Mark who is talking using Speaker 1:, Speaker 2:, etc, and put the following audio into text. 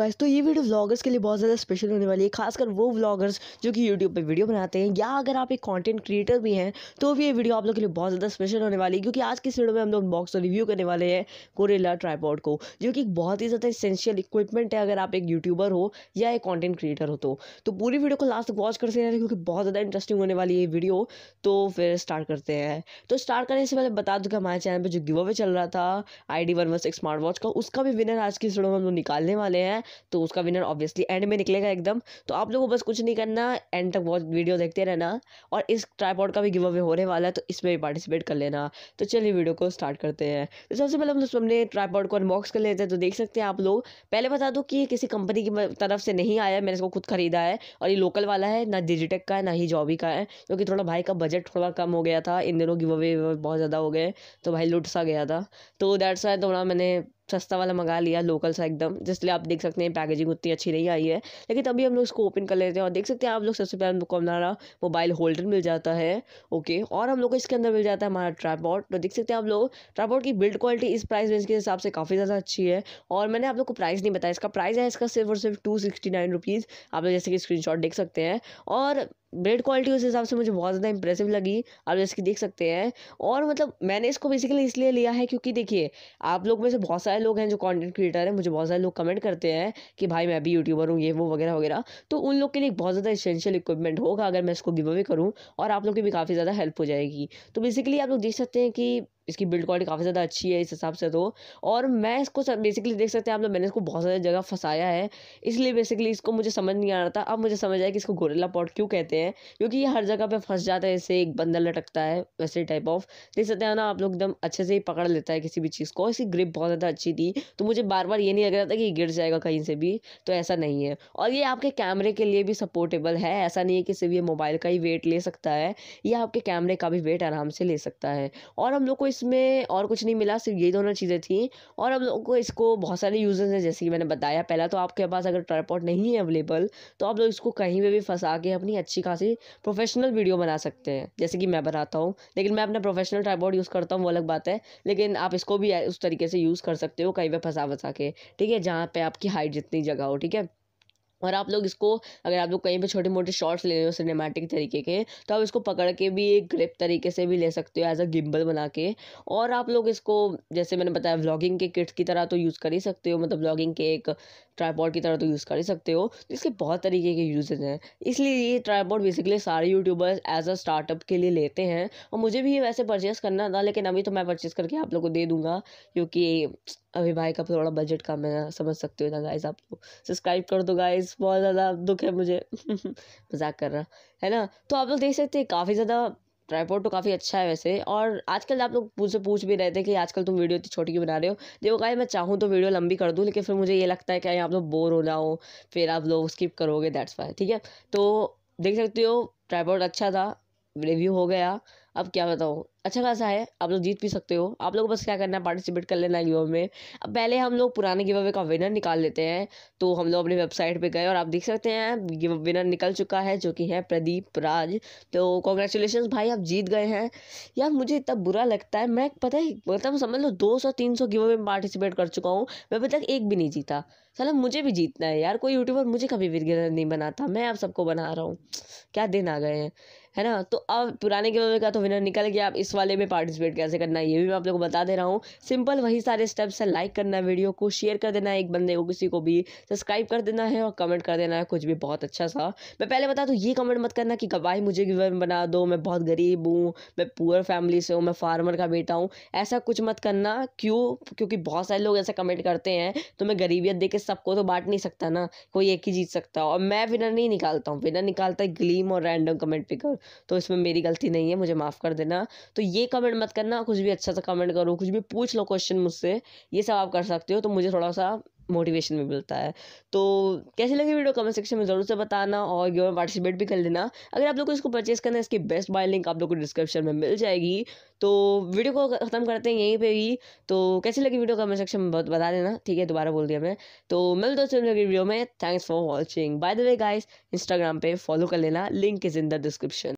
Speaker 1: guys तो ये video vloggers के लिए बहुत ज़्यादा स्पेशल होने वाली है खासकर वो व्लॉगर्स जो कि यूट्यूब पे वीडियो बनाते हैं या अगर आप एक कंटेंट क्रिएटर भी हैं तो भी ये वीडियो आप लोग के लिए बहुत ज़्यादा स्पेशल होने वाली है क्योंकि आज की वीडियो में हम लोग बॉक्स रिव्यू करने वाले हैं कोरेला ट्राईपॉड को जो कि बहुत ही ज़्यादा इसेंशियल इक्विपमेंट है अगर आप एक यूट्यूबर हो या एक कॉन्टेंट क्रिएटर हो तो।, तो पूरी वीडियो को लास्ट तक वॉच करते हैं क्योंकि बहुत ज़्यादा इंटरेस्टिंग होने वाली है वीडियो तो फिर स्टार्ट करते हैं तो स्टार्ट करने से पहले बता दूँ कि हमारे चैनल पर जो गिव अवे चल रहा था I D one smart watch का उसका भी विनर आज की वीडियो में हम लोग निकालने वाले हैं तो उसका विनर ऑब्वियसली एंड में निकलेगा एकदम तो आप लोगों को बस कुछ नहीं करना एंड तक बहुत वीडियो देखते रहना और इस ट्राईपॉड का भी गिव अवे होने वाला है तो इसमें भी पार्टिसिपेट कर लेना तो चलिए वीडियो को स्टार्ट करते हैं तो सबसे पहले हम हमने ट्राईपॉड को अनबॉक्स कर लेते हैं तो देख सकते हैं आप लोग पहले बता दो कि ये किसी कंपनी की तरफ से नहीं आया मैंने इसको खुद खरीदा है और ये लोकल वाला है ना डिजिटेक का है ना ही जॉबी का है क्योंकि थोड़ा भाई का बजट थोड़ा कम हो गया था इन दिनों गिव अवे बहुत ज़्यादा हो गए तो भाई लुट सा गया था तो दैट्स वाई थोड़ा मैंने सस्ता वाला मंगा लिया लोकल सा एकदम जिसलिए आप देख सकते हैं पैकेजिंग उतनी अच्छी नहीं आई है लेकिन तभी हम लोग इसको ओपन कर लेते हैं और देख सकते हैं आप लोग सबसे पहले हमको हमारा मोबाइल होल्डर मिल जाता है ओके और हम लोग को इसके अंदर मिल जाता है हमारा ट्राईपॉड तो देख सकते हैं आप लोग ट्राईपॉड की बिल्ड क्वालिटी इस प्राइस रेंज के हिसाब से काफ़ी ज़्यादा अच्छी है और मैंने आप लोग को प्राइस नहीं बताया इसका प्राइस है इसका सिर्फ और सिर्फ टू सिक्सटी नाइन रुपीज़ आप लोग जैसे कि स्क्रीन देख सकते हैं और ब्रेड क्वालिटी उस हिसाब से मुझे बहुत ज़्यादा इंप्रेसिव लगी आप जैसे कि देख सकते हैं और मतलब मैंने इसको बेसिकली इसलिए लिया है क्योंकि देखिए आप लोग में से बहुत सारे लोग हैं जो कंटेंट क्रिएटर हैं मुझे बहुत सारे लोग कमेंट करते हैं कि भाई मैं भी यूट्यूबर हूँ ये वो वगैरह वगैरह तो उन लोग के लिए बहुत ज़्यादा इसेंशियल इक्विपमेंट होगा अगर मैं इसको गिव अवे करूँ और आप लोग की भी काफ़ी ज़्यादा हेल्प हो जाएगी तो बेसिकली आप लोग देख सकते हैं कि इसकी बिल्ड क्वालिटी काफ़ी ज़्यादा अच्छी है इस हिसाब से तो और मैं इसको बेसिकली देख सकते हैं आप लोग मैंने इसको बहुत सारी जगह फंसाया है इसलिए बेसिकली इसको मुझे समझ नहीं आ रहा था अब मुझे समझ आया कि इसको गोरेला पॉट क्यों कहते हैं क्योंकि ये हर जगह पर फंस जाता है इससे एक बंदा लटकता है वैसे टाइप ऑफ देख सकते हैं ना आप लोग एकदम अच्छे से ही पकड़ लेता है किसी भी चीज़ को इसकी ग्रिप बहुत ज़्यादा अच्छी थी तो मुझे बार बार ये नहीं लग रहा था कि गिर जाएगा कहीं से भी तो ऐसा नहीं है और ये आपके कैमरे के लिए भी सपोर्टेबल है ऐसा नहीं है कि सिर्फ ये मोबाइल का ही वेट ले सकता है या आपके कैमरे का भी वेट आराम से ले सकता है और हम लोग को इस इसमें और कुछ नहीं मिला सिर्फ यही दोनों चीज़ें थी और हम लोगों को इसको बहुत सारे यूजेस हैं जैसे कि मैंने बताया पहला तो आपके पास अगर ट्राईपॉड नहीं है अवेलेबल तो आप लोग इसको कहीं पर भी फंसा के अपनी अच्छी खासी प्रोफेशनल वीडियो बना सकते हैं जैसे कि मैं बनाता हूँ लेकिन मैं अपना प्रोफेशनल ट्राईपॉड यूज़ करता हूँ वो अलग बात है लेकिन आप इसको भी उस तरीके से यूज़ कर सकते हो कहीं पर फंसा फंसा के ठीक है जहाँ पर आपकी हाइट जितनी जगह हो ठीक है और आप लोग इसको अगर आप लोग कहीं पे छोटे मोटे शॉट्स ले रहे हो सिनेमैटिक तरीके के तो आप इसको पकड़ के भी एक ग्रिप तरीके से भी ले सकते हो एज अ गिम्बल बना के और आप लोग इसको जैसे मैंने बताया व्लॉगिंग के किट की तरह तो यूज़ कर ही सकते हो मतलब व्लॉगिंग के एक ट्राईपॉड की तरह तो यूज़ कर ही सकते हो तो इसके बहुत तरीके के यूजेज हैं इसलिए ये ट्राईपॉड बेसिकली सारे यूट्यूबर्स एज अ स्टार्टअप के लिए लेते हैं और मुझे भी ये वैसे परचेस करना था लेकिन अभी तो मैं परचेस करके आप लोग को दे दूंगा क्योंकि अभी भाई का थोड़ा बजट कम है समझ सकते हो ना गाइज आप लोग सब्सक्राइब कर दो गाइज बहुत ज़्यादा दुख है मुझे मजाक कर रहा है ना तो आप लोग देख सकते हैं काफ़ी ज़्यादा ट्राईपोर्ट तो काफ़ी अच्छा है वैसे और आजकल आप लोग मुझसे पूछ भी रहे थे कि आजकल तुम वीडियो इतनी छोटी की बना रहे हो देखो कहा मैं चाहूँ तो वीडियो लंबी कर दूँ लेकिन फिर मुझे ये लगता है कि आप लोग बोर हो जाओ फिर आप लोग स्किप करोगे दैट्स वाई ठीक है तो देख सकते हो ट्राईपोर्ट अच्छा था रिव्यू हो गया अब क्या बताऊँ अच्छा खासा है आप लोग जीत भी सकते हो आप लोग बस क्या करना है पार्टिसिपेट कर लेना गिव में अब पहले हम लोग पुराने गिव अवे का विनर निकाल लेते हैं तो हम लोग अपनी वेबसाइट पे गए और आप देख सकते हैं विनर निकल चुका है जो कि है प्रदीप राज तो कॉन्ग्रेचुलेशन भाई आप जीत गए हैं यार मुझे इतना बुरा लगता है मैं पता ही मतलब समझ लो दो सौ तीन सौ गिव में पार्टिसिपेट कर चुका हूँ मैं अभी तक एक भी नहीं जीता चलो मुझे भी जीतना है यार कोई यूट्यूबर मुझे कभी भी विनर नहीं बनाता मैं आप सबको बना रहा हूँ क्या दिन आ गए हैं है ना तो अब पुराने गिवे का तो विनर निकल गया आप इस इस वाले में पार्टिसिपेट कैसे करना है ये भी मैं आप लोगों को बता दे रहा हूँ सिंपल वही सारे स्टेप्स है लाइक करना है वीडियो को शेयर कर देना है एक बंदे को किसी को भी सब्सक्राइब कर देना है और कमेंट कर देना है कुछ भी बहुत अच्छा सा मैं पहले बता दूँ ये कमेंट मत करना कि भाई मुझे गिवे बना दो मैं बहुत गरीब हूँ मैं पुअर फैमिली से हूँ मैं फार्मर का बेटा हूँ ऐसा कुछ मत करना क्यों क्योंकि बहुत सारे लोग ऐसा कमेंट करते हैं तो मैं गरीबियत देख सबको तो बांट नहीं सकता ना कोई एक ही जीत सकता और मैं विनर नहीं निकालता हूँ विनर निकालता है ग्लीम और रैंडम कमेंट पिकर तो इसमें मेरी गलती नहीं है मुझे माफ़ कर देना तो तो ये कमेंट मत करना कुछ भी अच्छा सा कमेंट करो कुछ भी पूछ लो क्वेश्चन मुझसे ये सब आप कर सकते हो तो मुझे थोड़ा सा मोटिवेशन भी मिलता है तो कैसी लगी वीडियो कमेंट सेक्शन में ज़रूर से बताना और गेम में पार्टिसिपेट भी कर लेना अगर आप लोग को इसको परचेस करना है इसकी बेस्ट बाय लिंक आप लोग को डिस्क्रिप्शन में मिल जाएगी तो वीडियो को ख़त्म करते हैं यहीं पे ही तो कैसी लगी वीडियो कमेंट सेक्शन में बता देना ठीक है दोबारा बोल दिया मैं तो मिल दोस्तों वीडियो में thanks for watching by the way guys Instagram पर फॉलो कर लेना link is in the description